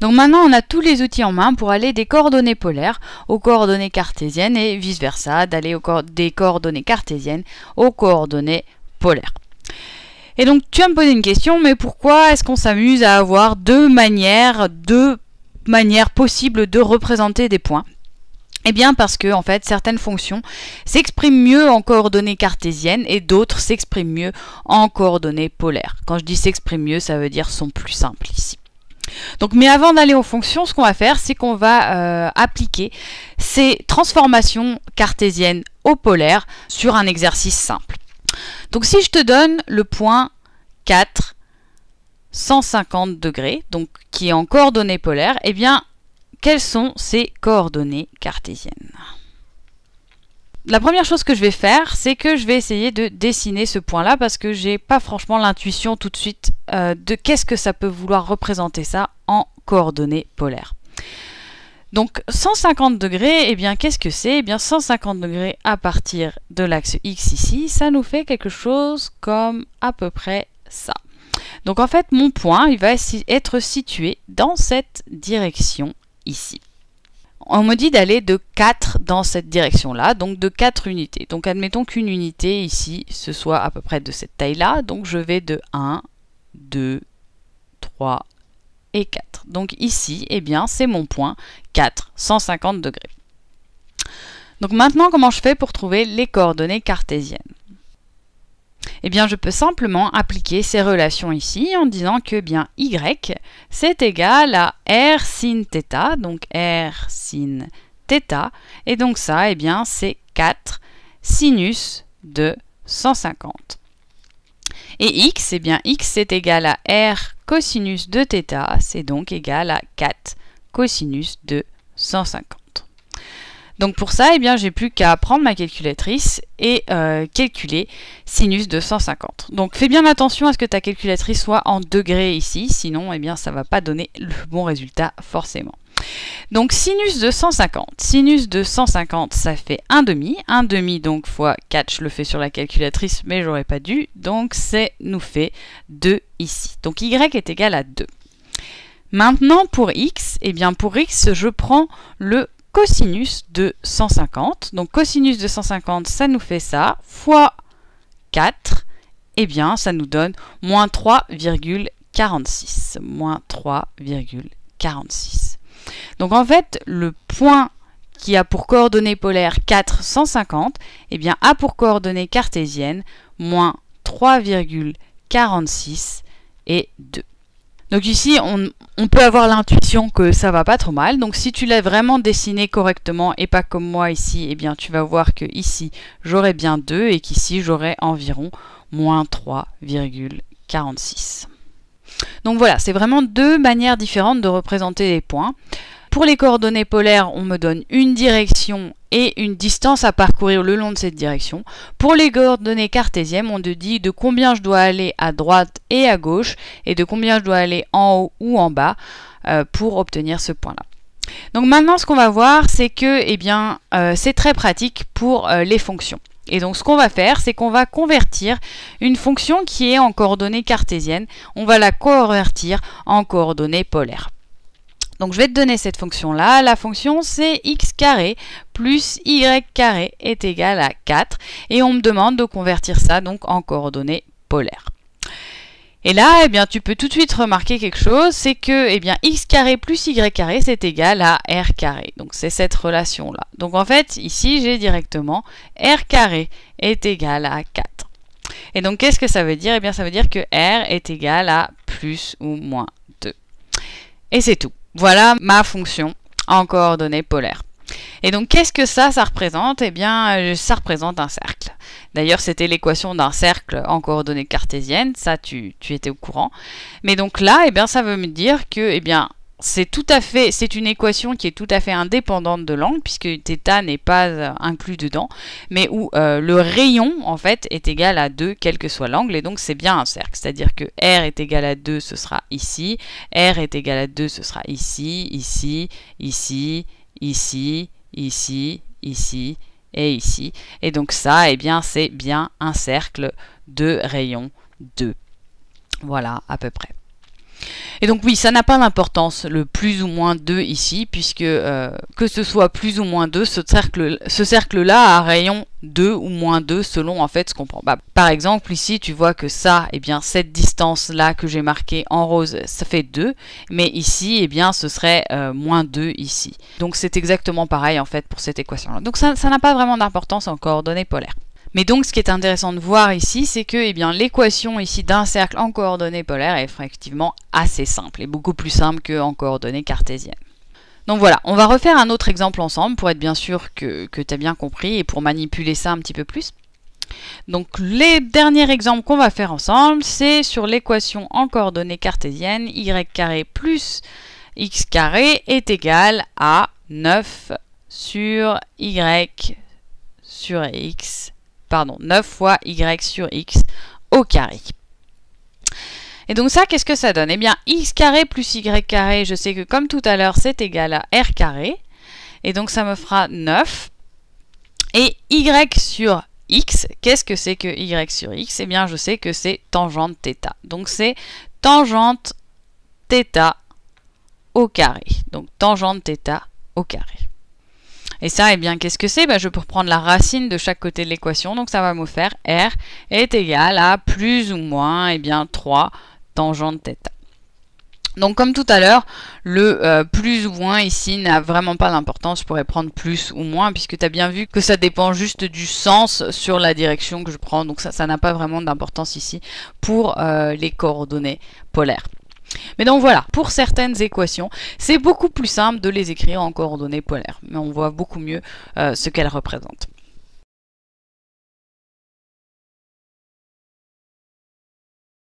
Donc maintenant, on a tous les outils en main pour aller des coordonnées polaires aux coordonnées cartésiennes et vice-versa, d'aller des coordonnées cartésiennes aux coordonnées polaires. Et donc tu vas me poser une question, mais pourquoi est-ce qu'on s'amuse à avoir deux manières, deux manières possibles de représenter des points eh bien parce que en fait certaines fonctions s'expriment mieux en coordonnées cartésiennes et d'autres s'expriment mieux en coordonnées polaires. Quand je dis s'expriment mieux, ça veut dire sont plus simples ici. Donc, mais avant d'aller aux fonctions, ce qu'on va faire, c'est qu'on va euh, appliquer ces transformations cartésiennes au polaire sur un exercice simple. Donc si je te donne le point 4, 150 degrés, donc qui est en coordonnées polaires, eh bien, quelles sont ces coordonnées cartésiennes la première chose que je vais faire, c'est que je vais essayer de dessiner ce point-là parce que j'ai pas franchement l'intuition tout de suite euh, de qu'est-ce que ça peut vouloir représenter ça en coordonnées polaires. Donc 150 degrés, eh bien qu'est-ce que c'est eh bien 150 degrés à partir de l'axe X ici, ça nous fait quelque chose comme à peu près ça. Donc en fait mon point, il va être situé dans cette direction ici on me dit d'aller de 4 dans cette direction-là, donc de 4 unités. Donc admettons qu'une unité ici, ce soit à peu près de cette taille-là, donc je vais de 1, 2, 3 et 4. Donc ici, eh bien, c'est mon point 4, 150 degrés. Donc maintenant, comment je fais pour trouver les coordonnées cartésiennes eh bien, je peux simplement appliquer ces relations ici en disant que bien y c'est égal à r sin θ, donc r sin θ, et donc ça, eh bien, c'est 4 sinus de 150. Et x, eh bien, x c'est égal à r cosinus de θ, c'est donc égal à 4 cosinus de 150. Donc pour ça, eh bien, j'ai plus qu'à prendre ma calculatrice et euh, calculer sinus de 150. Donc fais bien attention à ce que ta calculatrice soit en degrés ici, sinon eh bien, ça ne va pas donner le bon résultat forcément. Donc sinus de 150. Sinus de 150, ça fait 1 demi. 1 demi donc fois 4, je le fais sur la calculatrice, mais j'aurais pas dû. Donc ça nous fait 2 ici. Donc y est égal à 2. Maintenant pour x, eh bien pour x, je prends le cosinus de 150. Donc cosinus de 150, ça nous fait ça, fois 4, et eh bien ça nous donne moins 3,46. 3,46. Donc en fait, le point qui a pour coordonnées polaires 150, et eh bien a pour coordonnées cartésiennes moins 3,46 et 2. Donc ici, on, peut avoir l'intuition que ça va pas trop mal. Donc si tu l'as vraiment dessiné correctement et pas comme moi ici, eh bien tu vas voir que ici, j'aurais bien 2 et qu'ici, j'aurais environ moins 3,46. Donc voilà, c'est vraiment deux manières différentes de représenter les points. Pour les coordonnées polaires, on me donne une direction et une distance à parcourir le long de cette direction. Pour les coordonnées cartésiennes, on te dit de combien je dois aller à droite et à gauche et de combien je dois aller en haut ou en bas euh, pour obtenir ce point-là. Donc maintenant, ce qu'on va voir, c'est que eh bien, euh, c'est très pratique pour euh, les fonctions. Et donc ce qu'on va faire, c'est qu'on va convertir une fonction qui est en coordonnées cartésiennes, on va la convertir en coordonnées polaires. Donc je vais te donner cette fonction-là. La fonction c'est x carré plus y carré est égal à 4. Et on me demande de convertir ça donc en coordonnées polaires. Et là, eh bien, tu peux tout de suite remarquer quelque chose, c'est que eh bien, x carré plus y carré, c'est égal à r carré. Donc c'est cette relation-là. Donc en fait, ici, j'ai directement r carré est égal à 4. Et donc qu'est-ce que ça veut dire Eh bien, ça veut dire que r est égal à plus ou moins 2. Et c'est tout. Voilà ma fonction en coordonnées polaires. Et donc qu'est-ce que ça, ça représente Eh bien, euh, ça représente un cercle. D'ailleurs, c'était l'équation d'un cercle en coordonnées cartésiennes, ça tu, tu, étais au courant. Mais donc là, eh bien, ça veut me dire que eh bien, c'est tout à fait, c'est une équation qui est tout à fait indépendante de l'angle puisque θ n'est pas euh, inclus dedans, mais où euh, le rayon en fait est égal à 2 quel que soit l'angle et donc c'est bien un cercle, c'est-à-dire que R est égal à 2 ce sera ici, R est égal à 2 ce sera ici, ici, ici, ici, ici, ici et ici. Et donc ça, eh bien c'est bien un cercle de rayon 2. Voilà à peu près. Et donc oui, ça n'a pas d'importance, le plus ou moins 2 ici, puisque euh, que ce soit plus ou moins 2, ce cercle-là a un rayon 2 ou moins 2 selon en fait ce qu'on prend. Bah, par exemple ici, tu vois que ça, et eh bien, cette distance-là que j'ai marquée en rose, ça fait 2, mais ici, et eh bien, ce serait euh, moins 2 ici. Donc c'est exactement pareil en fait pour cette équation-là. Donc ça n'a pas vraiment d'importance en coordonnées polaires. Mais donc ce qui est intéressant de voir ici, c'est que eh l'équation ici d'un cercle en coordonnées polaires est effectivement assez simple, et beaucoup plus simple qu'en coordonnées cartésiennes. Donc voilà, on va refaire un autre exemple ensemble pour être bien sûr que, tu as bien compris et pour manipuler ça un petit peu plus. Donc les derniers exemples qu'on va faire ensemble, c'est sur l'équation en coordonnées cartésiennes, y carré plus x carré est égal à 9 sur y sur x pardon, 9 fois y sur x au carré. Et donc ça, qu'est-ce que ça donne Eh bien, x carré plus y carré, je sais que comme tout à l'heure, c'est égal à r carré. Et donc ça me fera 9. Et y sur x, qu'est-ce que c'est que y sur x Eh bien, je sais que c'est tangente θ. Donc c'est tangente θ au carré. Donc tangente θ au carré. Et ça, eh bien, qu'est-ce que c'est bah, Je peux prendre la racine de chaque côté de l'équation, donc ça va me faire R est égal à plus ou moins eh bien, 3 tangente θ. Donc comme tout à l'heure, le euh, plus ou moins ici n'a vraiment pas d'importance, je pourrais prendre plus ou moins puisque tu as bien vu que ça dépend juste du sens sur la direction que je prends, donc ça n'a pas vraiment d'importance ici pour euh, les coordonnées polaires. Mais donc voilà, pour certaines équations, c'est beaucoup plus simple de les écrire en coordonnées polaires, mais on voit beaucoup mieux euh, ce qu'elles représentent.